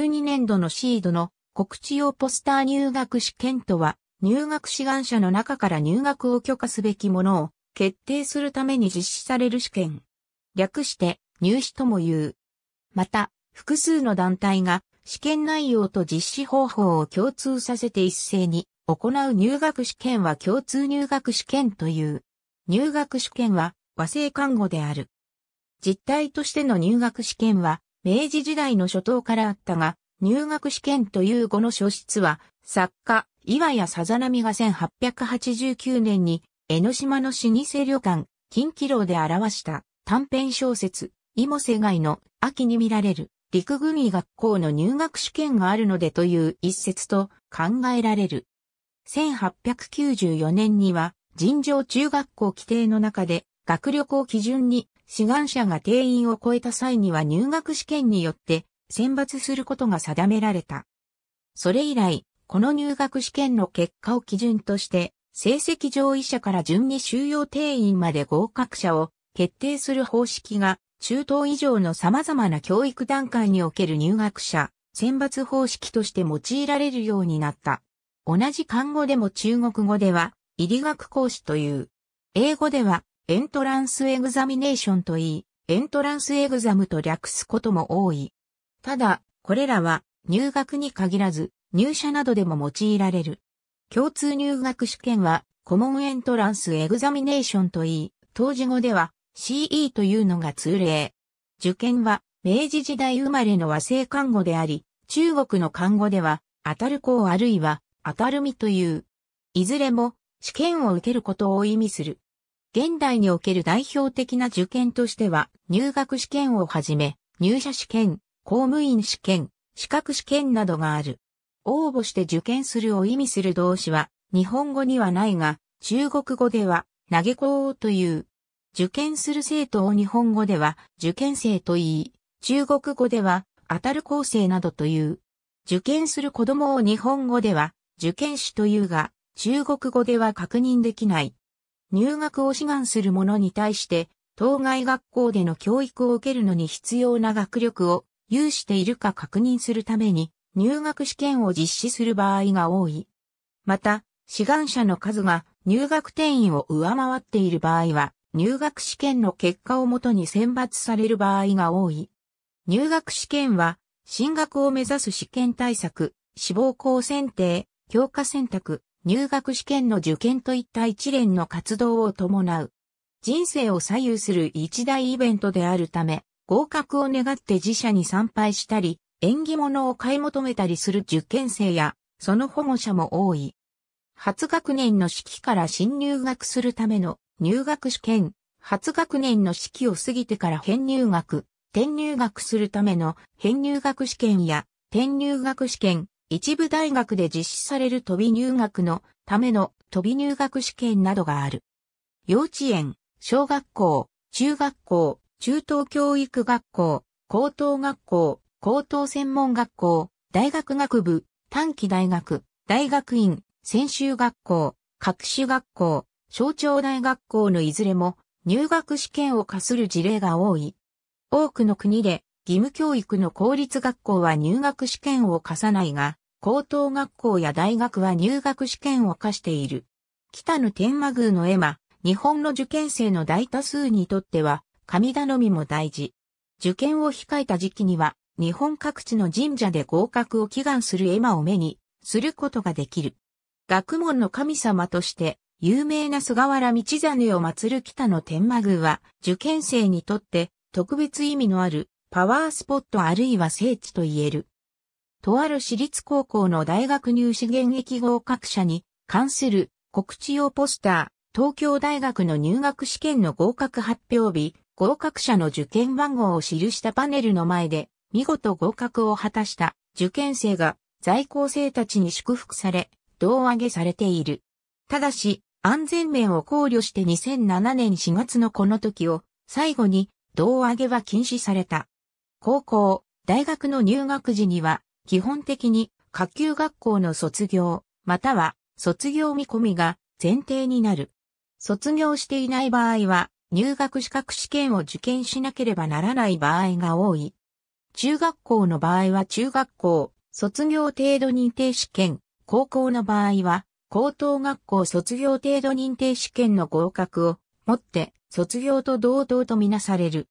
1 2年度のシードの告知用ポスター入学試験とは、入学志願者の中から入学を許可すべきものを決定するために実施される試験。略して入試とも言う。また、複数の団体が試験内容と実施方法を共通させて一斉に行う入学試験は共通入学試験という。入学試験は和製看護である。実態としての入学試験は明治時代の初頭からあったが、入学試験という語の書出は、作家、岩谷さざなみが1889年に、江ノ島の老舗旅館、近畿楼で表した短編小説、イモセガイの秋に見られる陸軍医学校の入学試験があるのでという一節と考えられる。1894年には、尋常中学校規定の中で学力を基準に志願者が定員を超えた際には入学試験によって選抜することが定められた。それ以来、この入学試験の結果を基準として、成績上位者から順に収容定員まで合格者を決定する方式が、中等以上の様々な教育段階における入学者、選抜方式として用いられるようになった。同じ漢語でも中国語では、入学講師という。英語では、エントランスエグザミネーションといい、エントランスエグザムと略すことも多い。ただ、これらは入学に限らず、入社などでも用いられる。共通入学試験は、コモンエントランスエグザミネーションといい、当時語では CE というのが通例。受験は、明治時代生まれの和製看護であり、中国の看護では、当たる子あるいは、当たるみという。いずれも、試験を受けることを意味する。現代における代表的な受験としては、入学試験をはじめ、入社試験、公務員試験、資格試験などがある。応募して受験するを意味する動詞は、日本語にはないが、中国語では、投げ子という。受験する生徒を日本語では、受験生と言い、中国語では、当たる構成などという。受験する子供を日本語では、受験士というが、中国語では確認できない、入学を志願する者に対して、当該学校での教育を受けるのに必要な学力を有しているか確認するために、入学試験を実施する場合が多い。また、志願者の数が入学定員を上回っている場合は、入学試験の結果をもとに選抜される場合が多い。入学試験は、進学を目指す試験対策、志望校選定、教科選択、入学試験の受験といった一連の活動を伴う。人生を左右する一大イベントであるため、合格を願って自社に参拝したり、縁起物を買い求めたりする受験生や、その保護者も多い。初学年の式から新入学するための入学試験、初学年の式を過ぎてから編入学、転入学するための編入学試験や、転入学試験、一部大学で実施される飛び入学のための飛び入学試験などがある。幼稚園、小学校、中学校、中等教育学校、高等学校、高等専門学校、大学学部、短期大学、大学院、専修学校、各種学校、小長大学校のいずれも入学試験を課する事例が多い。多くの国で義務教育の公立学校は入学試験を課さないが、高等学校や大学は入学試験を課している。北野天満宮の絵馬、日本の受験生の大多数にとっては、神頼みも大事。受験を控えた時期には、日本各地の神社で合格を祈願する絵馬を目に、することができる。学問の神様として、有名な菅原道真を祀る北野天満宮は、受験生にとって特別意味のあるパワースポットあるいは聖地と言える。とある私立高校の大学入試現役合格者に関する告知用ポスター、東京大学の入学試験の合格発表日、合格者の受験番号を記したパネルの前で、見事合格を果たした受験生が在校生たちに祝福され、胴上げされている。ただし、安全面を考慮して2007年4月のこの時を最後に胴上げは禁止された。高校、大学の入学時には基本的に下級学校の卒業、または卒業見込みが前提になる。卒業していない場合は入学資格試験を受験しなければならない場合が多い。中学校の場合は中学校、卒業程度認定試験、高校の場合は高等学校卒業程度認定試験の合格をもって卒業と同等とみなされる。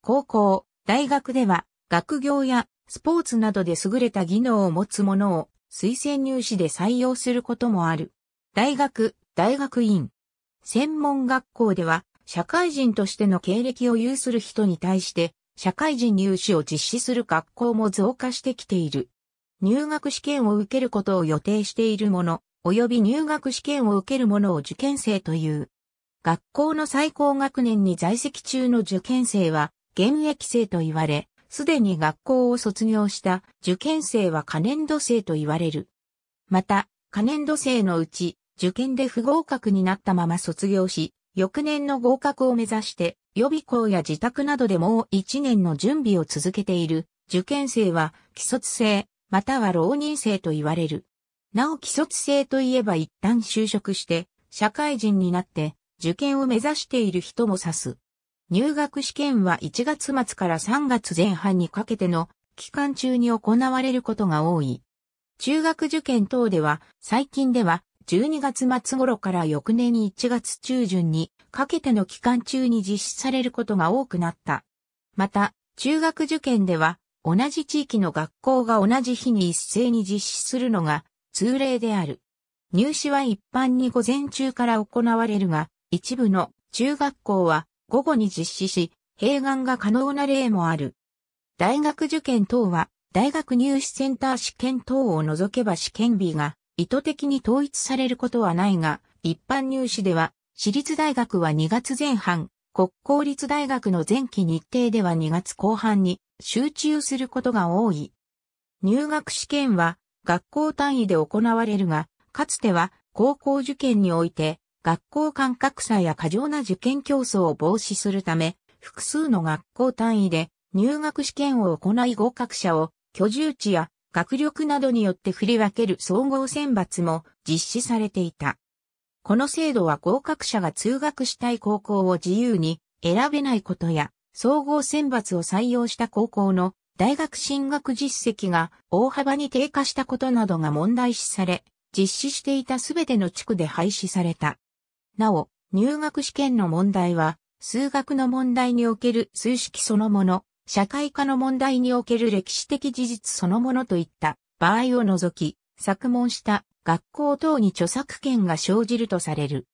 高校、大学では学業やスポーツなどで優れた技能を持つ者を推薦入試で採用することもある。大学、大学院。専門学校では、社会人としての経歴を有する人に対して、社会人入試を実施する学校も増加してきている。入学試験を受けることを予定している者、及び入学試験を受ける者を受験生という。学校の最高学年に在籍中の受験生は、現役生と言われ、すでに学校を卒業した受験生は可燃度生と言われる。また、可燃度生のうち、受験で不合格になったまま卒業し、翌年の合格を目指して、予備校や自宅などでもう一年の準備を続けている受験生は、既卒生、または浪人生と言われる。なお既卒生といえば一旦就職して、社会人になって、受験を目指している人も指す。入学試験は1月末から3月前半にかけての期間中に行われることが多い。中学受験等では、最近では12月末頃から翌年に1月中旬にかけての期間中に実施されることが多くなった。また、中学受験では、同じ地域の学校が同じ日に一斉に実施するのが通例である。入試は一般に午前中から行われるが、一部の中学校は午後に実施し、併願が可能な例もある。大学受験等は、大学入試センター試験等を除けば試験日が意図的に統一されることはないが、一般入試では、私立大学は2月前半、国公立大学の前期日程では2月後半に集中することが多い。入学試験は学校単位で行われるが、かつては高校受験において学校間格差や過剰な受験競争を防止するため、複数の学校単位で入学試験を行い合格者を居住地や学力などによって振り分ける総合選抜も実施されていた。この制度は合格者が通学したい高校を自由に選べないことや、総合選抜を採用した高校の大学進学実績が大幅に低下したことなどが問題視され、実施していたすべての地区で廃止された。なお、入学試験の問題は、数学の問題における数式そのもの、社会科の問題における歴史的事実そのものといった場合を除き、作問した学校等に著作権が生じるとされる。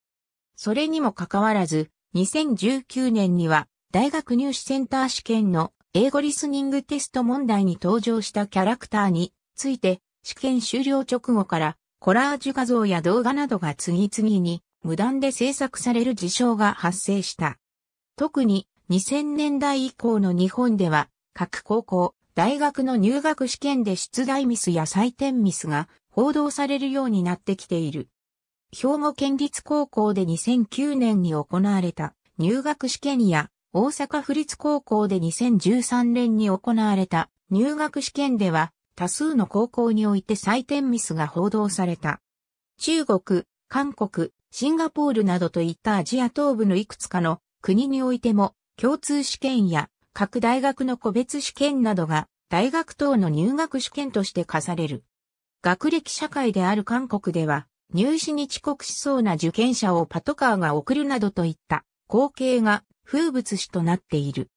それにもかかわらず、2019年には大学入試センター試験の英語リスニングテスト問題に登場したキャラクターについて試験終了直後からコラージュ画像や動画などが次々に無断で制作される事象が発生した。特に2000年代以降の日本では、各高校、大学の入学試験で出題ミスや採点ミスが報道されるようになってきている。兵庫県立高校で2009年に行われた入学試験や大阪府立高校で2013年に行われた入学試験では多数の高校において採点ミスが報道された。中国、韓国、シンガポールなどといったアジア東部のいくつかの国においても共通試験や各大学の個別試験などが大学等の入学試験として課される。学歴社会である韓国では入試に遅刻しそうな受験者をパトカーが送るなどといった光景が風物詩となっている。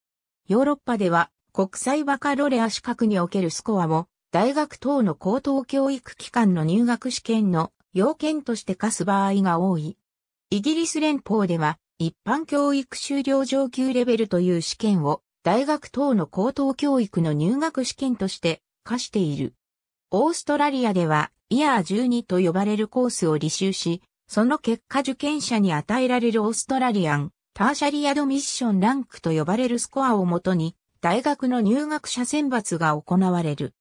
ヨーロッパでは国際バカロレア資格におけるスコアも大学等の高等教育機関の入学試験の要件として課す場合が多い。イギリス連邦では、一般教育修了上級レベルという試験を、大学等の高等教育の入学試験として課している。オーストラリアでは、イヤー12と呼ばれるコースを履修し、その結果受験者に与えられるオーストラリアン、ターシャリアドミッションランクと呼ばれるスコアをもとに、大学の入学者選抜が行われる。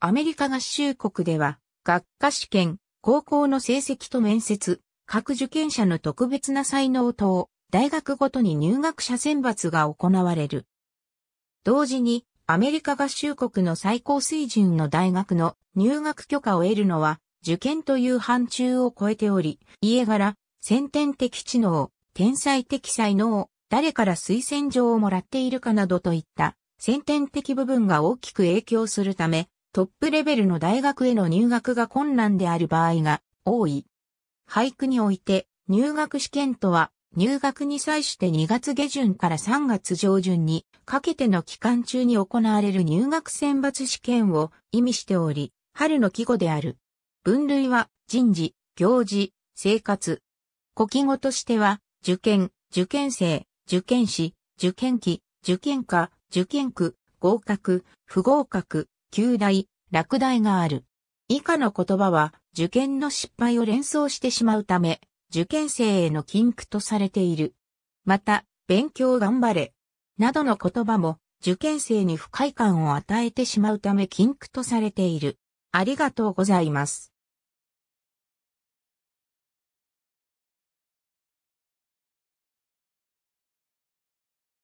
アメリカ合衆国では、学科試験、高校の成績と面接、各受験者の特別な才能等、大学ごとに入学者選抜が行われる。同時に、アメリカ合衆国の最高水準の大学の入学許可を得るのは、受験という範疇を超えており、家柄、先天的知能、天才的才能、誰から推薦状をもらっているかなどといった、先天的部分が大きく影響するため、トップレベルの大学への入学が困難である場合が多い。俳句において入学試験とは入学に際して2月下旬から3月上旬にかけての期間中に行われる入学選抜試験を意味しており、春の季語である。分類は人事、行事、生活。古季語としては、受験、受験生、受験士、受験期、受験科、受験区、合格、不合格、旧大、落第がある。以下の言葉は、受験の失敗を連想してしまうため、受験生への禁句とされている。また、勉強頑張れ、などの言葉も、受験生に不快感を与えてしまうため禁句とされている。ありがとうございます。